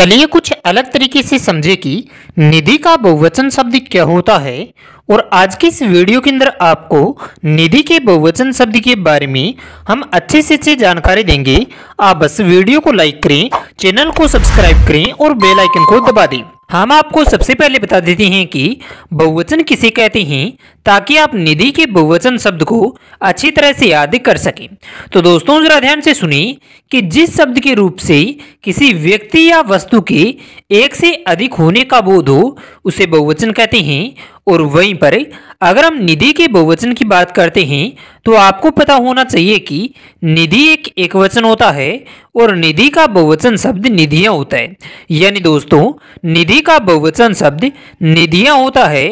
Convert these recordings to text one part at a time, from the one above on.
चलिए कुछ अलग तरीके से समझे कि निधि का बहुवचन शब्द क्या होता है और आज के इस वीडियो के अंदर आपको निधि के बहुवचन शब्द के बारे में हम अच्छे से अच्छे जानकारी देंगे आप बस वीडियो को लाइक करें चैनल को सब्सक्राइब करें और बेल आइकन को दबा दें हम आपको सबसे पहले बता देते हैं कि बहुवचन किसे कहते हैं ताकि आप निधि के बहुवचन शब्द को अच्छी तरह से याद कर सकें तो दोस्तों जरा ध्यान से सुनिए कि जिस शब्द के रूप से किसी व्यक्ति या वस्तु के एक से अधिक होने का बोध हो उसे बहुवचन कहते हैं और वहीं पर अगर हम निधि के बहुवचन की बात करते हैं तो आपको पता होना चाहिए कि निधि एक एकवचन होता है और निधि का बहुवचन शब्द निधिया होता है यानी दोस्तों निधि का बहुवचन शब्द निधियां होता है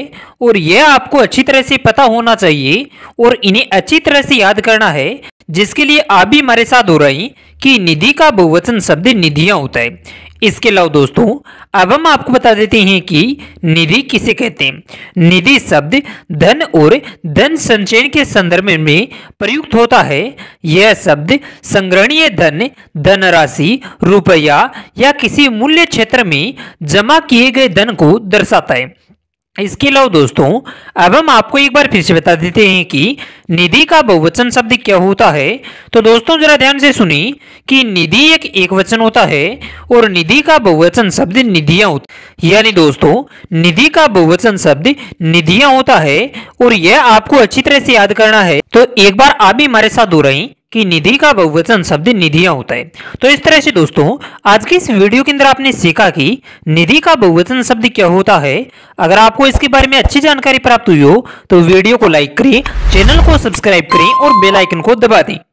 और यह आपको अच्छी तरह से पता होना चाहिए और इन्हें अच्छी तरह से याद करना है जिसके लिए आप भी हमारे साथ हो रही कि निधि का बहुवचन शब्द निधिया होता है इसके अलावा दोस्तों अब हम आपको बता देते हैं कि निधि किसे कहते हैं निधि शब्द धन और धन संचयन के संदर्भ में प्रयुक्त होता है यह शब्द संग्रहणीय धन धनराशि रुपया या किसी मूल्य क्षेत्र में जमा किए गए धन को दर्शाता है इसके अलावा दोस्तों अब हम आपको एक बार फिर से बता देते हैं कि निधि का बहुवचन शब्द क्या होता है तो दोस्तों जरा ध्यान से सुनी कि निधि एक एक वचन होता है और निधि का बहुवचन शब्द निधिया होता यानी दोस्तों निधि का बहुवचन शब्द निधिया होता है और यह आपको अच्छी तरह से याद करना है तो एक बार आप भी हमारे साथ हो रही कि निधि का बहुवचन शब्द निधियां होता है तो इस तरह से दोस्तों आज के इस वीडियो के अंदर आपने सीखा कि निधि का बहुवचन शब्द क्या होता है अगर आपको इसके बारे में अच्छी जानकारी प्राप्त हुई हो तो वीडियो को लाइक करें चैनल को सब्सक्राइब करें और बेलाइकन को दबा दें